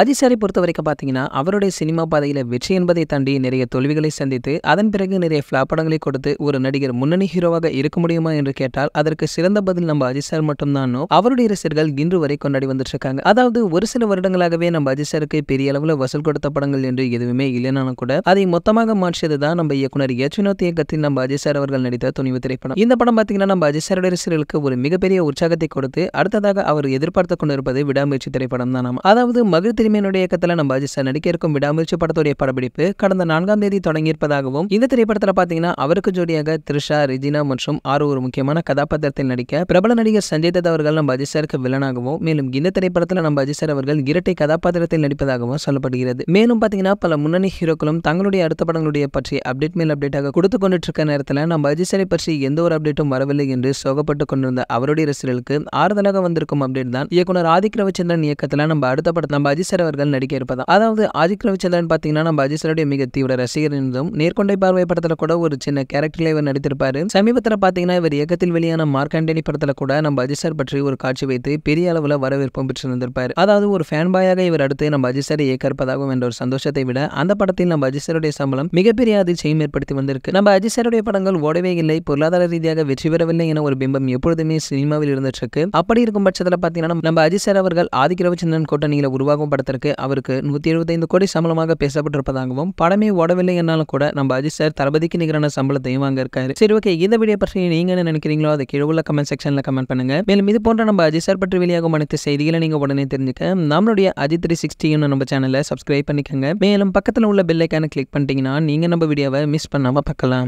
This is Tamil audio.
அதிசாரை பொறுத்த வரைக்கும் பார்த்தீங்கன்னா அவருடைய சினிமா பாதையில் வெற்றி என்பதை தாண்டி நிறைய தோல்விகளை சந்தித்து அதன் பிறகு நிறைய ஃப்ளாப் படங்களை கொடுத்து ஒரு நடிகர் முன்னணி ஹீரோவாக இருக்க முடியுமா என்று கேட்டால் அதற்கு சிறந்த பதில் நம்ம அஜிசார் மட்டும்தானோ அவருடைய ரசிகர்கள் இன்று வரை கொண்டாடி வந்துட்டு இருக்காங்க அதாவது ஒரு சில வருடங்களாகவே நம்ம அஜிசாருக்கு பெரிய அளவில் வசூல் கொடுத்த படங்கள் என்று எதுவுமே இல்லைனாலும் கூட அதை மொத்தமாக மாற்றியது தான் நம்ம இயக்குனர் யச்சுனோத் இயக்கத்தில் நம்ம அஜிசார் அவர்கள் நடித்த துணிவு திரைப்படம் இந்த படம் பார்த்தீங்கன்னா நம்ம அஜிசாருடைய ரசிகர்களுக்கு ஒரு மிகப்பெரிய உற்சாகத்தை கொடுத்து அடுத்ததாக அவர் எதிர்பார்த்து கொண்டிருப்பது விடாமுயற்சி திரைப்படம் தான் அதாவது மகிழ் திருமேனுடைய இயக்கத்தில் நம்ம அஜிஸ்டர் நடிக்க இருக்கும் விடாமுயற்சி படத்துடைய படப்பிடிப்பு கடந்த நான்காம் தேதி தொடங்கியிருப்பதாகவும் இந்த திரைப்படத்தில் பார்த்தீங்கன்னா அவருக்கு ஜோடியாக த்ரிஷா ரிஜினா மற்றும் ஆறு ஒரு முக்கியமான கதாபாத்திரத்தில் நடிக்க பிரபல நடிகர் சஞ்சய் தத் அவர்கள் நம்ம அஜிஸ்டருக்கு வில்லனாகவும் மேலும் இந்த திரைப்படத்தில் நம்ம அஜிஸ்டர் அவர்கள் இரட்டை கதாபாத்திரத்தில் நடிப்பதாகவும் சொல்லப்படுகிறது மேலும் பார்த்தீங்கன்னா பல முன்னணி ஹீரோக்களும் தங்களுடைய அடுத்த படங்களுடைய பற்றி அப்டேட் மேல் அப்டேட்டாக கொடுத்து கொண்டு இருக்க நேரத்தில் நம்ம அஜிஸ்டரை பற்றி எந்த ஒரு அப்டேட்டும் வரவில்லை என்று சோகப்பட்டு கொண்டிருந்த அவருடைய ரசிகர்களுக்கு ஆறுதலாக வந்திருக்கும் அப்டேட் தான் இயக்குனர் ஆதிக் ரவிச்சந்திரன் இயக்கத்தில் நம்ம அடுத்த படம் நம்ம அஜிசர் அஜிசர் அவர்கள் நடிக்க இருப்பதா அதாவது ஆதிக் ரவிச்சந்திரன் பாத்தீங்கன்னா நம்ம அஜிசருடைய மிக தீவிர ரசிகர் இருந்தும் நேர்கொண்டை பார்வை படத்துல கூட ஒரு சின்ன கேரக்டரில் இவர் நடித்திருப்பாரு சமீபத்தில் பாத்தீங்கன்னா இவர் இயக்கத்தில் வெளியான மார்க் ஆண்டனி படத்தில் கூட நம்ம அஜிசர் பற்றி ஒரு காட்சி வைத்து பெரிய அளவில் வரவேற்பும் பெற்றிருந்திருப்பார் அதாவது ஒரு ஃபேன் பாயாக இவர் அடுத்து நம்ம அஜிசரை இயக்க இருப்பதாகவும் என்ற ஒரு சந்தோஷத்தை விட அந்த படத்தில் நம்ம அஜிசருடைய சம்பளம் மிகப்பெரிய அதிர்ச்சியும் ஏற்படுத்தி வந்திருக்கு நம்ம அஜிசருடைய படங்கள் ஓடவே இல்லை பொருளாதார ரீதியாக வெற்றி பெறவில்லை என ஒரு பிம்பம் எப்பொழுதுமே சினிமாவில் இருந்துட்டு இருக்கு அப்படி இருக்கும் பட்சத்தில் பார்த்தீங்கன்னா நம்ம அஜிசர் அவர்கள் ஆதிக் கூட்டணியில் உருவாகும் படத்திற்கு அவருக்கு நூற்றி எழுபத்தைந்து கோடி சம்பளமாக பேசப்பட்டிருப்பதாகவும் படமே ஓடவில்லை என்னாலும் கூட நம்ம அஜித் சார் தளபதிக்கு நிகரான சம்பளத்தையும் வாங்க இருக்காரு சரி ஓகே இந்த வீடியோ பற்றி நீங்க என்ன நினைக்கிறீங்களோ அதை கீழே உள்ள கமெண்ட் செக்ஷனில் கமெண்ட் பண்ணுங்க மேலும் இது போன்ற நம்ம அஜித் சார் பற்றி வெளியாகும் அனைத்து செய்திகளை நீங்கள் உடனே தெரிஞ்சுக்க நம்மளுடைய அஜித் த்ரீ சிக்ஸ்டின்னு நம்ம சேனலை சப்ஸ்கிரைப் பண்ணிக்கோங்க மேலும் பக்கத்தில் உள்ள பெல்லைக்கான கிளிக் பண்ணிட்டீங்கன்னா நீங்கள் நம்ம வீடியோவை மிஸ் பண்ணாமல் பார்க்கலாம்